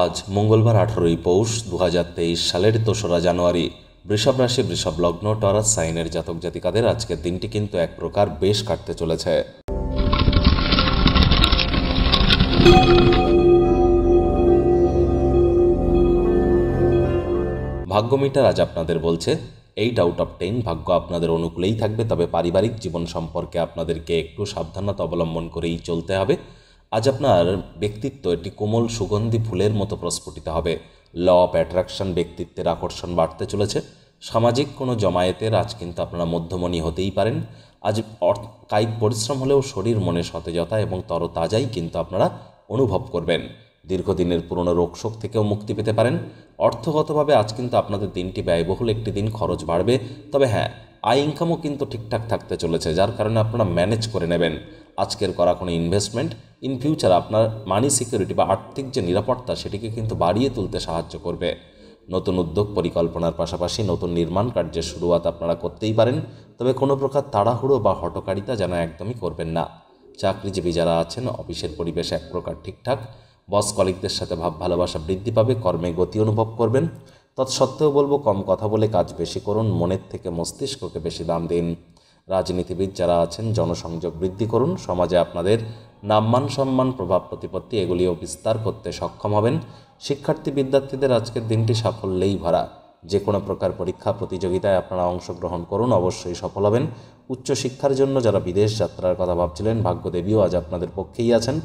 আজ মঙ্গলবার আঠারোই পৌষ দু সালের দোসরা জানুয়ারি বৃষভ রাশি বৃষভ লগ্ন টরাস সাইনের জাতক জাতিকাদের আজকের দিনটি কিন্তু এক প্রকার বেশ কাটতে চলেছে ভাগ্য মিটার আজ আপনাদের বলছে এইট আউট অফ টেন ভাগ্য আপনাদের অনুকূলেই থাকবে তবে পারিবারিক জীবন সম্পর্কে আপনাদেরকে একটু সাবধানতা অবলম্বন করেই চলতে হবে আজ আপনার ব্যক্তিত্ব একটি কোমল সুগন্ধি ফুলের মতো প্রস্ফুটিত হবে ল অফ অ্যাট্রাকশন ব্যক্তিত্বের আকর্ষণ বাড়তে চলেছে সামাজিক কোনো জমায়েতের আজ কিন্তু আপনারা মধ্যমণি হতেই পারেন আজ কায়িক পরিশ্রম হলেও শরীর মনে সতেজতা এবং তরতাজাই কিন্তু আপনারা অনুভব করবেন দীর্ঘদিনের পুরনো রোগশোক থেকেও মুক্তি পেতে পারেন অর্থগতভাবে আজ কিন্তু আপনাদের দিনটি ব্যয়বহুল একটি দিন খরচ বাড়বে তবে হ্যাঁ আয় ইনকামও কিন্তু ঠিকঠাক থাকতে চলেছে যার কারণে আপনারা ম্যানেজ করে নেবেন আজকের করা কোনো ইনভেস্টমেন্ট ইন ফিউচার আপনার মানি সিকিউরিটি বা আর্থিক যে নিরাপত্তা সেটিকে কিন্তু বাড়িয়ে তুলতে সাহায্য করবে নতুন উদ্যোগ পরিকল্পনার পাশাপাশি নতুন নির্মাণ কার্যের শুরুয়াত আপনারা করতেই পারেন তবে কোনো প্রকার তাড়াহুড়ো বা হটকারিতা যেন একদমই করবেন না চাকরিজীবী যারা আছেন অফিসের পরিবেশ এক প্রকার ঠিকঠাক বস কলিকদের সাথে ভাব ভালোবাসা বৃদ্ধি পাবে কর্মে গতি অনুভব করবেন তৎসত্ত্বেও বলবো কম কথা বলে কাজ বেশি করুন মনের থেকে মস্তিষ্ককে বেশি দাম দিন রাজনীতিবিদ যারা আছেন জনসংযোগ বৃদ্ধি করুন সমাজে আপনাদের নামমান সম্মান প্রভাব প্রতিপত্তি এগুলিও বিস্তার করতে সক্ষম হবেন শিক্ষার্থী বিদ্যার্থীদের আজকের দিনটি সাফল্যেই ভরা যে কোনো প্রকার পরীক্ষা প্রতিযোগিতায় আপনারা অংশগ্রহণ করুন অবশ্যই সফল হবেন উচ্চশিক্ষার জন্য যারা বিদেশ যাত্রার কথা ভাবছিলেন ভাগ্যদেবীও আজ আপনাদের পক্ষেই আছেন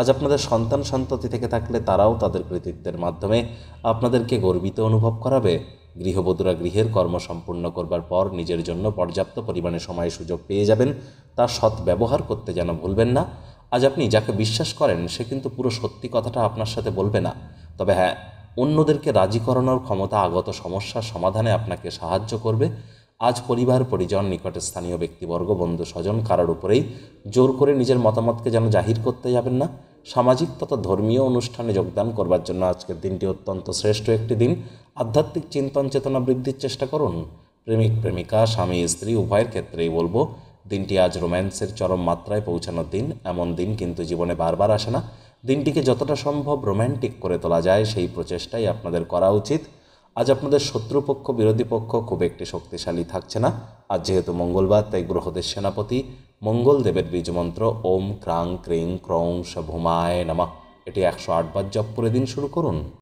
আজ আপনাদের সন্তান সন্ততি থেকে থাকলে তারাও তাদের কৃতিত্বের মাধ্যমে আপনাদেরকে গর্বিত অনুভব করাবে গৃহবধূরা গৃহের কর্ম সম্পূর্ণ করবার পর নিজের জন্য পর্যাপ্ত পরিমাণে সময় সুযোগ পেয়ে যাবেন তার সৎ ব্যবহার করতে যেন ভুলবেন না আজ আপনি যাকে বিশ্বাস করেন সে কিন্তু পুরো সত্যি কথাটা আপনার সাথে বলবে না তবে হ্যাঁ অন্যদেরকে রাজি করানোর ক্ষমতা আগত সমস্যার সমাধানে আপনাকে সাহায্য করবে আজ পরিবার পরিজন নিকটে স্থানীয় ব্যক্তিবর্গ বন্ধু স্বজন কারোর উপরেই জোর করে নিজের মতামতকে যেন জাহির করতে যাবেন না সামাজিক তথা ধর্মীয় অনুষ্ঠানে যোগদান করবার জন্য আজকের দিনটি অত্যন্ত শ্রেষ্ঠ একটি দিন আধ্যাত্মিক চিন্তন চেতনা বৃদ্ধির চেষ্টা করুন প্রেমিক প্রেমিকা স্বামী স্ত্রী উভয়ের ক্ষেত্রেই বলবো দিনটি আজ রোম্যান্সের চরম মাত্রায় পৌঁছানোর দিন এমন দিন কিন্তু জীবনে বারবার আসে না দিনটিকে যতটা সম্ভব রোম্যান্টিক করে তোলা যায় সেই প্রচেষ্টাই আপনাদের করা উচিত আজ আপনাদের শত্রুপক্ষ বিরোধী পক্ষ খুব একটি শক্তিশালী থাকছে না আজ যেহেতু মঙ্গলবার তাই গ্রহদের সেনাপতি মঙ্গলদেবের বীজমন্ত্র ওম ক্রাং ক্রিং ক্রং শভুমায় নামা এটি একশো আটবার জপ করে দিন শুরু করুন